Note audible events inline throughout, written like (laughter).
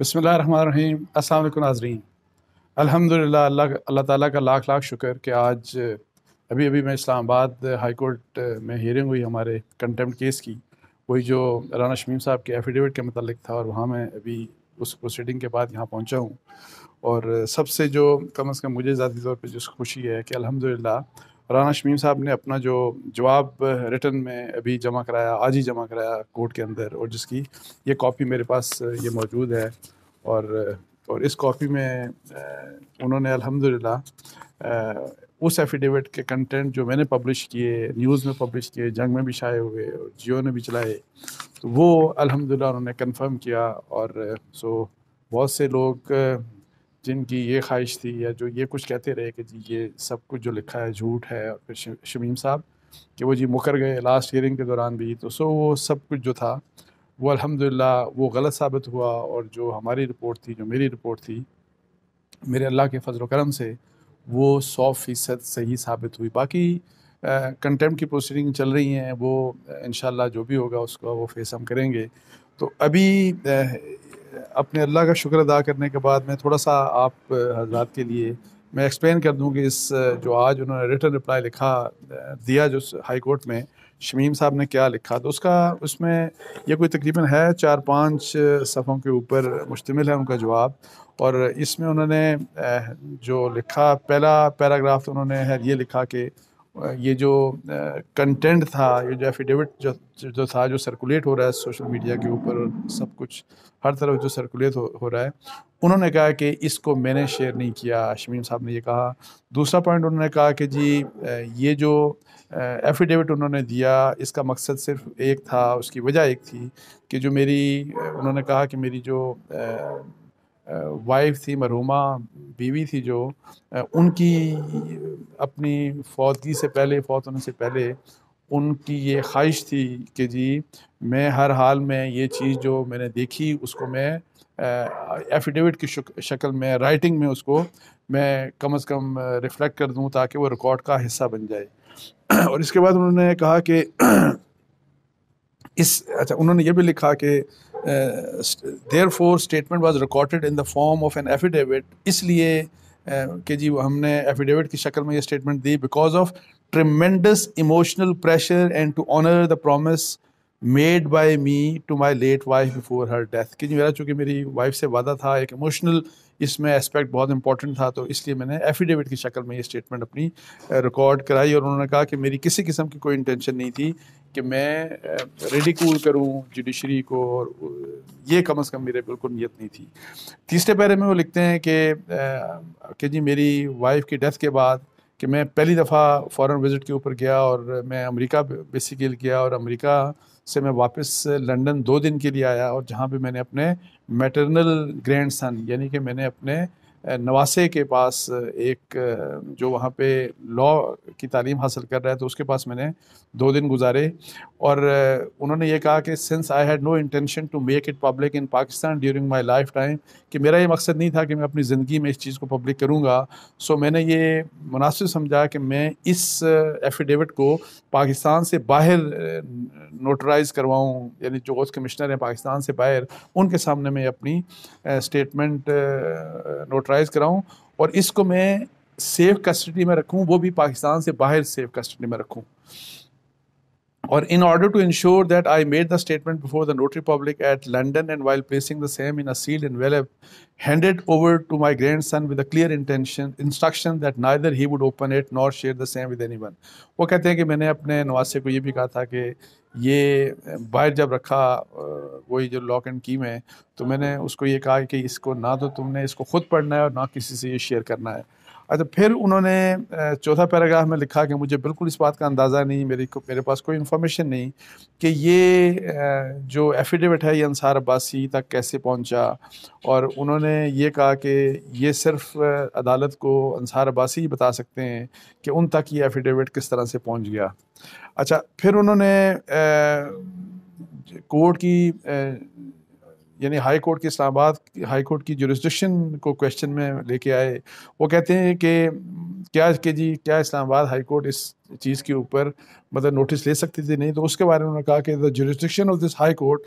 बसमीम् असल नाजरीन अल्हम्दुलिल्लाह अल्लाह अल्लाह ताला का लाख लाख शुक्र कि आज अभी अभी मैं इस्लामाबाद हाई कोर्ट में हियरिंग हुई हमारे कंटेम्प्ट केस की वही जो राना शमीम साहब के एफिडेविट के मतलब था और वहाँ मैं अभी उस प्रोसीडिंग के बाद यहाँ पहुँचा हूँ और सबसे जो कम अज़ कम मुझे ज़ाती तौर पर जो खुशी है कि अलहमदिल्ला राना शमीम साहब ने अपना जो जवाब रिटर्न में अभी जमा कराया आज ही जमा कराया कोर्ट के अंदर और जिसकी ये कॉपी मेरे पास ये मौजूद है और और इस कॉपी में उन्होंने अल्हम्दुलिल्लाह उस एफिडेविट के कंटेंट जो मैंने पब्लिश किए न्यूज़ में पब्लिश किए जंग में भी छाए हुए और जियो ने भी चलाए तो वो अलहमदिल्ला उन्होंने कन्फर्म किया और सो बहुत से लोग जिनकी ये ख्वाहिश थी या जो ये कुछ कहते रहे कि जी ये सब कुछ जो लिखा है झूठ है और फिर शमीम साहब कि वो जी मुकर गए लास्ट हयरिंग के दौरान भी तो सो वो सब कुछ जो था वो अलहमदिल्ला वो गलत साबित हुआ और जो हमारी रिपोर्ट थी जो मेरी रिपोर्ट थी मेरे अल्लाह के फजल करम से वो सौ फ़ीसद सही साबित हुई बाकी कंटेम्प्ट की प्रोसीडिंग चल रही हैं वो इन जो भी होगा उसका वो फेस हम करेंगे तो अभी अपने अल्लाह का शुक्र अदा करने के बाद मैं थोड़ा सा आप हजरात के लिए मैं एक्सप्लेन कर दूँ कि इस जो आज उन्होंने रिटर्न रिप्लाई लिखा दिया जो हाई कोर्ट में शमीम साहब ने क्या लिखा तो उसका उसमें यह कोई तकरीबन है चार पाँच सफ़ों के ऊपर मुश्तमिल है उनका जवाब और इसमें उन्होंने जो लिखा पहला पैराग्राफ तो उन्होंने है ये लिखा कि ये जो कंटेंट था ये जो एफिडेविट जो जो था जो सर्कुलेट हो रहा है सोशल मीडिया के ऊपर सब कुछ हर तरफ जो सर्कुलेट हो, हो रहा है उन्होंने कहा कि इसको मैंने शेयर नहीं किया अशमीन साहब ने ये कहा दूसरा पॉइंट उन्होंने कहा कि जी ये जो एफिडेविट उन्होंने दिया इसका मकसद सिर्फ एक था उसकी वजह एक थी कि जो मेरी उन्होंने कहा कि मेरी जो वाइफ थी मरहुमा बीवी थी जो उनकी अपनी फौतगी से पहले फौत होने से पहले उनकी ये ख्वाहिश थी कि जी मैं हर हाल में ये चीज़ जो मैंने देखी उसको मैं एफिडेविट की शक्ल में राइटिंग में उसको मैं कम अज़ कम रिफ़्लेक्ट कर दूं ताकि वो रिकॉर्ड का हिस्सा बन जाए (clears throat) और इसके बाद उन्होंने कहा कि (clears throat) इस अच्छा उन्होंने ये भी लिखा कि for statement was recorded in the form of an affidavit इसलिए uh, कि जी हमने एफिडेविट की शक्ल में ये स्टेटमेंट दी because of tremendous emotional pressure and to honour the promise made by me to my late wife before her death कि जी मेरा चूंकि मेरी वाइफ से वादा था एक इमोशनल इसमें एस्पेक्ट बहुत इंपॉर्टेंट था तो इसलिए मैंने एफिडेविट की शक्ल में ये स्टेटमेंट अपनी रिकॉर्ड uh, कराई और उन्होंने कहा कि मेरी किसी किस्म की कोई इंटेंशन नहीं थी कि मैं रेडिकूल uh, करूं जुडिशरी को और uh, ये कम अज़ कम मेरे बिल्कुल नीयत नहीं थी तीसरे पैरे में वो लिखते हैं कि कि जी मेरी वाइफ की डेथ के बाद कि मैं पहली दफ़ा फॉरेन विज़िट के ऊपर गया और मैं अमेरिका बेसिकली गया और अमेरिका से मैं वापस लंदन दो दिन के लिए आया और जहाँ पे मैंने अपने मैटरनल ग्रैंड सन यानी कि मैंने अपने नवासे के पास एक जो वहाँ पे लॉ की तालीम हासिल कर रहा है तो उसके पास मैंने दो दिन गुजारे और उन्होंने ये कहा कि since I had no intention to make it public in Pakistan during my lifetime कि मेरा ये मकसद नहीं था कि मैं अपनी ज़िंदगी में इस चीज़ को पब्लिक करूँगा सो मैंने ये मुनासिब समझा कि मैं इस एफिडेविट को पाकिस्तान से बाहर नोटराइज़ करवाऊँ यानी जो उस कमिश्नर हैं पाकिस्तान से बाहर उनके सामने मैं अपनी स्टेटमेंट नोट नोटराइज कराऊं और इसको मैं सेफ कस्टडी में रखूं वो भी पाकिस्तान से बाहर सेफ कस्टडी में रखूं और in order to ensure that I made the statement before the notary public at London and while placing the same in a एंड वेल handed over to my grandson with a clear intention instruction that neither he would open it not share the same with any वो कहते हैं कि मैंने अपने नवासे को ये भी कहा था कि ये बाहर जब रखा वही जो लॉक एंड की में तो मैंने उसको ये कहा कि इसको ना तो तुमने इसको ख़ुद पढ़ना है और ना किसी से ये शेयर करना है अच्छा फिर उन्होंने चौथा पैराग्राफ में लिखा कि मुझे बिल्कुल इस बात का अंदाज़ा नहीं मेरी मेरे पास कोई इन्फॉर्मेशन नहीं कि ये जो एफिडेविट है ये अंसार अब्बासी तक कैसे पहुंचा और उन्होंने ये कहा कि ये सिर्फ अदालत को अंसार अब्बासी ही बता सकते हैं कि उन तक ये एफिडेविट किस तरह से पहुंच गया अच्छा फिर उन्होंने कोर्ट की यानी high court Islamabad high court की जुरिस्डिक्शन को क्वेश्चन में लेके आए वो कहते हैं कि क्या के जी क्या इस्लामाबाद हाई कोर्ट इस चीज़ के ऊपर मतलब नोटिस ले सकती थी नहीं तो उसके बारे में उन्होंने कहा कि the jurisdiction of this high court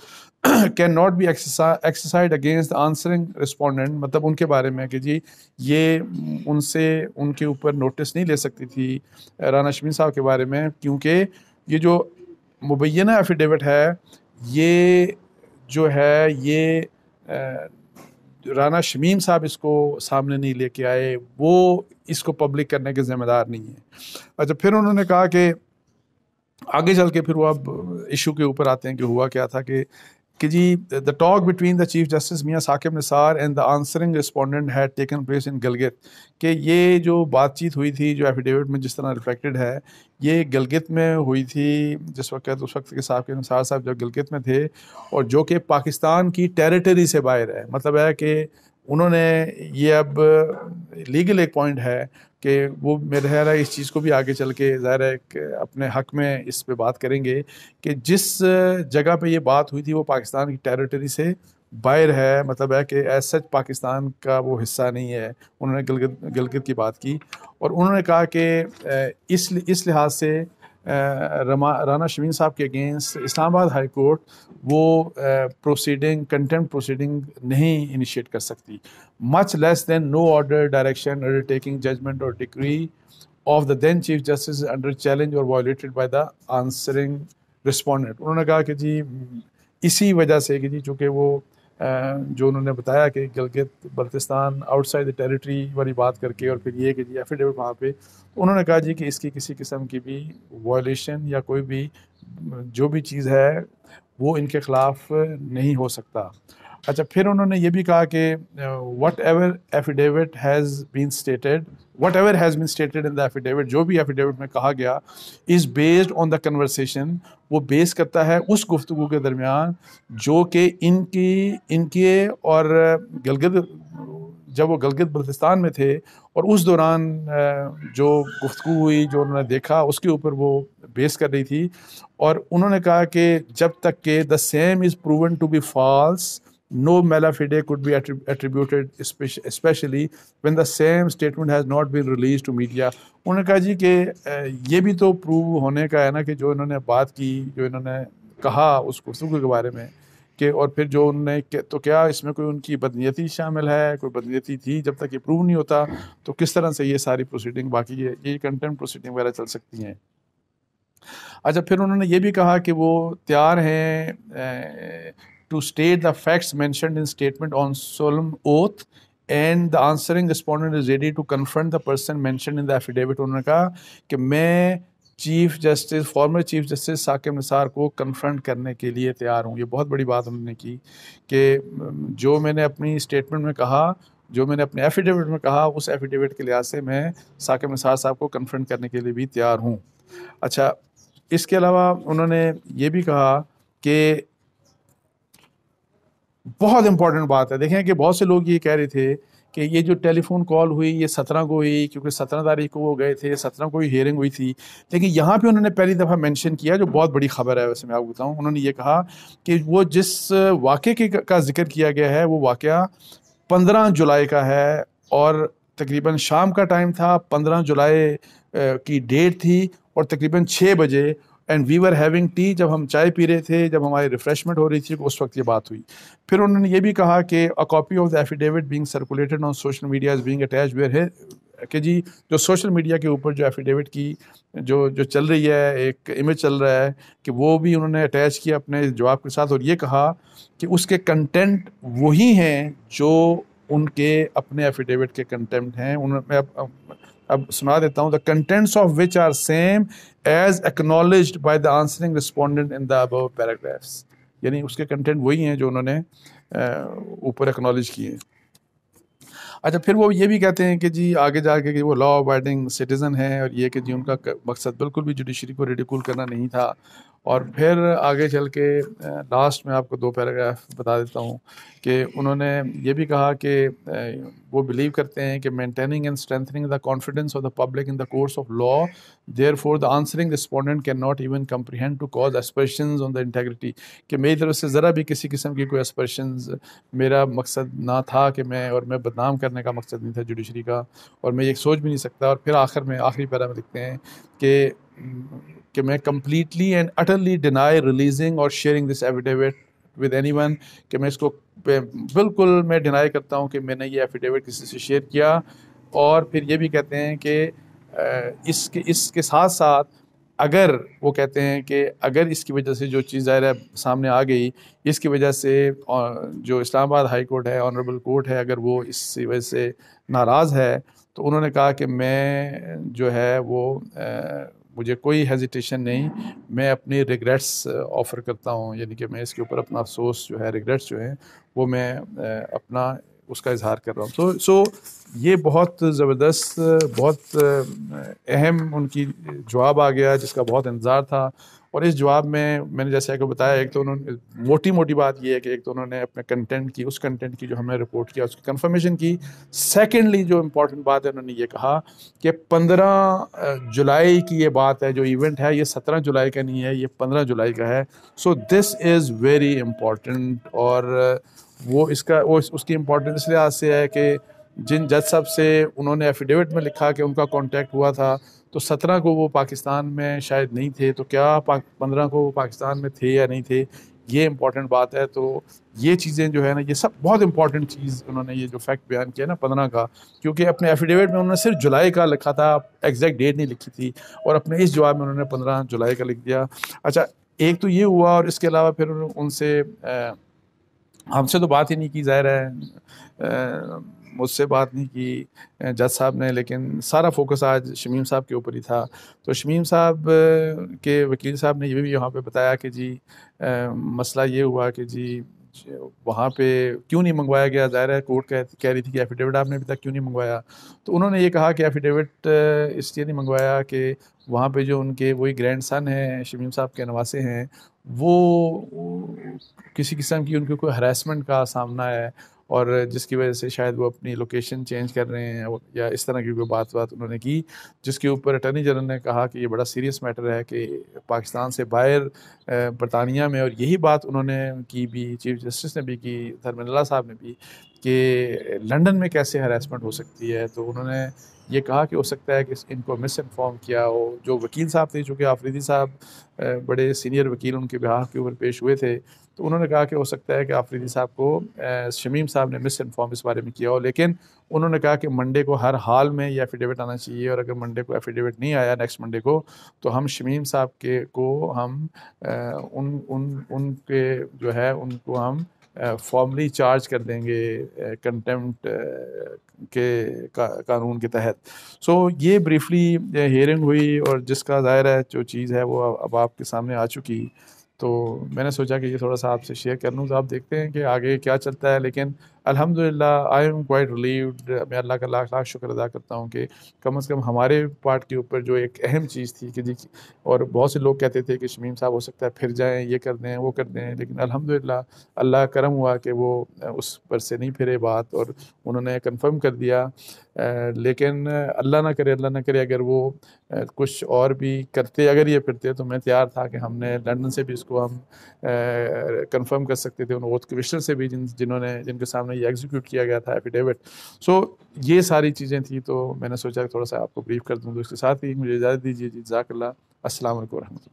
can not be exercised against the answering respondent मतलब उनके बारे में कि जी ये उनसे उनके ऊपर नोटिस नहीं ले सकती थी राना शमीन साहब के बारे में क्योंकि ये जो मुबैना एफिडेविट है ये जो है ये राना शमीम साहब इसको सामने नहीं लेके आए वो इसको पब्लिक करने के ज़िम्मेदार नहीं है अच्छा फिर उन्होंने कहा कि आगे चल के फिर वो अब इशू के ऊपर आते हैं कि हुआ क्या था कि कि जी the talk between the chief justice Mian Saqib Nisar and the answering respondent had taken place in Gilgit कि ये जो बातचीत हुई थी जो एफिडेविट में जिस तरह रिफ्लेक्टेड है ये गलगित में हुई थी जिस वक्त उस वक्त के साहब के निसार साहब जब गलगित में थे और जो कि पाकिस्तान की टेरिटरी से बाहर है मतलब है कि उन्होंने ये अब लीगल एक पॉइंट है कि वो मेरे ख्याल है इस चीज़ को भी आगे चल के ज़ाहिर है अपने हक में इस पर बात करेंगे कि जिस जगह पर ये बात हुई थी वो पाकिस्तान की टेरिटरी से बाहर है मतलब है कि एज सच पाकिस्तान का वो हिस्सा नहीं है उन्होंने गिलगित गिलगित की बात की और उन्होंने कहा कि इस इस लिहाज से राना शमीन साहब के अगेंस्ट इस्लामाबाद हाई कोर्ट वो प्रोसीडिंग कंटेंट प्रोसीडिंग नहीं इनिशिएट कर सकती much less than no order direction undertaking judgment और decree of the then chief justice under challenge और violated by the answering respondent उन्होंने कहा कि जी इसी वजह से कि जी चूँकि वो जो उन्होंने बताया कि Gilgit Baltistan outside the territory वाली बात करके और फिर ये कि जी एफिडेविट वहाँ पे तो उन्होंने कहा जी कि इसकी किसी किस्म की भी वायलेशन या कोई भी जो भी चीज़ है वो इनके ख़िलाफ़ नहीं हो सकता अच्छा फिर उन्होंने ये भी कहा कि whatever affidavit has been stated whatever has been stated in the affidavit जो भी एफिडेविट में कहा गया is based on the conversation वो बेस करता है उस गुफ्तु के दरमियान जो कि इनकी इनके और गलगत जब वो गलगत बल्तिस्तान में थे और उस दौरान जो गुफ्तु हुई जो उन्होंने देखा उसके ऊपर वो बेस कर रही थी और उन्होंने कहा कि जब तक के the same is proven to be false no mala fide could be attrib- attributed especially when the same statement has not been released to media उन्होंने कहा जी कि ये भी तो प्रूव होने का है ना कि जो इन्होंने बात की जो इन्होंने कहा उस गुफ्तु के बारे में कि और फिर जो उनने तो क्या इसमें कोई उनकी बदनीयती शामिल है कोई बदनीयती थी जब तक ये प्रूव नहीं होता तो किस तरह से ये सारी प्रोसीडिंग बाकी है ये कंटेंट प्रोसीडिंग वगैरह चल सकती हैं अच्छा फिर उन्होंने ये भी कहा कि वो तैयार हैं to state the facts mentioned in statement on solemn oath and the answering respondent is ready to confront the person mentioned in the affidavit उन्होंने कहा कि मैं chief justice former chief justice Saqib Nisar को कन्फ्रंट करने के लिए तैयार हूँ ये बहुत बड़ी बात उन्होंने की कि जो मैंने अपनी स्टेटमेंट में कहा जो मैंने अपने एफिडेविट में कहा उस एफिडेविट के लिहाज से मैं साकिब निसार साहब को कन्फ्रंट करने के लिए भी तैयार हूँ अच्छा इसके अलावा उन्होंने ये भी कहा कि बहुत इंपॉर्टेंट बात है देखें कि बहुत से लोग ये कह रहे थे कि ये जो टेलीफोन कॉल हुई ये सत्रह को हुई क्योंकि सत्रह तारीख को वो गए थे सत्रह को ही हियरिंग हुई थी लेकिन यहाँ पे उन्होंने पहली दफ़ा मेंशन किया जो बहुत बड़ी खबर है वैसे मैं आपको बताऊँ उन्होंने ये कहा कि वो जिस वाक़े के का जिक्र किया गया है वो वाक़ पंद्रह जुलाई का है और तकरीबन शाम का टाइम था पंद्रह जुलाई की डेट थी और तकरीबन छः बजे and we were having tea जब हम चाय पी रहे थे जब हमारी रिफ्रेशमेंट हो रही थी उस वक्त ये बात हुई फिर उन्होंने ये भी कहा कि a copy of the affidavit being circulated on social media is being attach where है कि जी जो सोशल मीडिया के ऊपर जो एफिडेविट की जो जो चल रही है एक इमेज चल रहा है कि वो भी उन्होंने अटैच किया अपने जवाब के साथ और ये कहा कि उसके कंटेंट वही हैं जो उनके अपने एफिडेविट के कंटेंट हैं उन्होंने अब सुना देता हूँ the contents of which are same as acknowledge by the answering respondent in the paragraphs यानी उसके कंटेंट वही हैं जो उन्होंने ऊपर एक्नोलेज किए हैं अच्छा फिर वो ये भी कहते हैं कि जी आगे जाके कि वो लॉ अबाइडिंग सिटीज़न है और ये कि जी उनका मकसद बिल्कुल भी जुडिशरी को रेडिकूल करना नहीं था और फिर आगे चल के लास्ट में आपको दो पैराग्राफ बता देता हूँ कि उन्होंने ये भी कहा कि वो बिलीव करते हैं कि maintaining and strengthening the confidence of the public in the courts of law there the answering respondent can not even comprehend to cause aspersion on the integrity कि मेरी तरफ से ज़रा भी किसी किस्म की कोई एस्परेशन मेरा मकसद ना था कि मैं और मैं बदनाम करने का मकसद नहीं था जुडिशरी का और मैं ये सोच भी नहीं सकता और फिर आखिर में आखिरी पैरा में लिखते हैं कि कि मैं completely and utterly deny releasing और sharing this affidavit with anyone कि मैं इसको बिल्कुल मैं डिनाई करता हूँ कि मैंने ये एफिडेविट किसी से शेयर किया और फिर ये भी कहते हैं कि इसके इसके साथ साथ अगर वो कहते हैं कि अगर इसकी वजह से जो चीज़ ज़ाहिर है सामने आ गई इसकी वजह से जो इस्लामाबाद हाई कोर्ट है ऑनरेबल कोर्ट है अगर वो इस वजह से नाराज़ है तो उन्होंने कहा कि मैं जो है वो आ, मुझे कोई हेजिटेशन नहीं मैं अपने रिग्रेट्स ऑफ़र करता हूँ यानी कि मैं इसके ऊपर अपना अफसोस जो है रिग्रेट्स जो है वो मैं अपना उसका इजहार कर रहा हूँ तो सो ये बहुत ज़बरदस्त बहुत अहम उनकी जवाब आ गया जिसका बहुत इंतज़ार था और इस जवाब में मैंने जैसे आपको बताया एक तो उन्होंने मोटी मोटी बात यह है कि एक तो उन्होंने अपने कंटेंट की उस कंटेंट की जो हमने रिपोर्ट किया उसकी कंफर्मेशन की सेकेंडली जो इम्पोर्टेंट बात है उन्होंने ये कहा कि पंद्रह जुलाई की ये बात है जो इवेंट है ये सत्रह जुलाई का नहीं है ये पंद्रह जुलाई का है so this is very important और वो इसका वो उसकी इम्पोर्टेंस इस लिहाज से है कि जिन जज साहब से उन्होंने एफिडेविट में लिखा कि उनका कांटेक्ट हुआ था तो सत्रह को वो पाकिस्तान में शायद नहीं थे तो क्या पंद्रह को वो पाकिस्तान में थे या नहीं थे ये इम्पॉर्टेंट बात है तो ये चीज़ें जो है ना ये सब बहुत इंपॉर्टेंट चीज़ उन्होंने ये जो फैक्ट बयान किया ना पंद्रह का क्योंकि अपने एफिडेविट में उन्होंने सिर्फ जुलाई का लिखा था एग्जैक्ट डेट नहीं लिखी थी और अपने इस जवाब में उन्होंने पंद्रह जुलाई का लिख दिया अच्छा एक तो ये हुआ और इसके अलावा फिर उनसे हमसे तो बात ही नहीं की जाहिर है मुझसे बात नहीं की जज साहब ने लेकिन सारा फोकस आज शमीम साहब के ऊपर ही था तो शमीम साहब के वकील साहब ने ये भी यहाँ पे बताया कि जी आ, मसला ये हुआ कि जी वहाँ पे क्यों नहीं मंगवाया गया ज़ाहिर है कोर्ट कह कह रही थी कि एफिडेविट आपने अभी तक क्यों नहीं मंगवाया तो उन्होंने ये कहा कि एफिडेविट इसलिए नहीं मंगवाया कि वहाँ पे जो उनके वही ग्रैंड सन हैं शमीम साहब के नवासे हैं वो किसी किस्म की उनके कोई हरासमेंट का सामना है और जिसकी वजह से शायद वो अपनी लोकेशन चेंज कर रहे हैं या इस तरह की कोई बात बात उन्होंने की जिसके ऊपर अटर्नी जनरल ने कहा कि ये बड़ा सीरियस मैटर है कि पाकिस्तान से बाहर बरतानिया में और यही बात उन्होंने की भी चीफ जस्टिस ने भी की धर्मेंद्र साहब ने भी कि लंदन में कैसे हरासमेंट हो सकती है तो उन्होंने ये कहा कि हो सकता है कि इनको मिस इन्फॉर्म किया हो जो वकील साहब थे चूँकि आफरीदी साहब बड़े सीनियर वकील उनके बिहार के ऊपर पेश हुए थे तो उन्होंने कहा कि हो सकता है कि आफरीदी साहब को शमीम साहब ने मिस इन्फॉर्म इस बारे में किया हो लेकिन उन्होंने कहा कि मंडे को हर हाल में ये एफिडेविट आना चाहिए और अगर मंडे को एफिडेविट नहीं आया नेक्स्ट मंडे को तो हम शमीम साहब के को हम उन उन उनके जो है उनको हम फॉर्मली चार्ज कर देंगे कंटेंप्ट के का, कानून के तहत सो so, ये ब्रीफली हेयरिंग हुई और जिसका ज़ाहिर है जो चीज़ है वो अब आपके सामने आ चुकी तो मैंने सोचा कि ये थोड़ा सा आपसे शेयर कर लूँ तो आप देखते हैं कि आगे क्या चलता है लेकिन अल्हम्दुलिल्लाह आई एम क्वाइट रिलीव्ड मैं अल्लाह का लाख लाख शुक्र अदा करता हूँ कि कम अज़ कम हमारे पार्ट के ऊपर जो एक अहम चीज़ थी कि जी और बहुत से लोग कहते थे कि शमीम साहब हो सकता है फिर जाएँ ये कर दें वो कर दें लेकिन अल्हम्दुलिल्लाह अल्लाह करम हुआ कि वो उस पर से नहीं फिरे बात और उन्होंने कन्फर्म कर दिया लेकिन अल्लाह ना करे अल्लाह ना करे अगर वो कुछ और भी करते अगर ये फिरते तो मैं तैयार था कि हमने लंदन से भी इसको हम कंफर्म कर सकते थे उन वोथ कमिश्नर से भी जिन जिन्होंने जिनके सामने में ये एग्जीक्यूट किया गया था एफिडेविट सो ये सारी चीज़ें थी तो मैंने सोचा थोड़ा सा आपको ब्रीफ कर दूँ तो इसके साथ ही मुझे इजाज़त दीजिए जी जाकल्ला असल वरह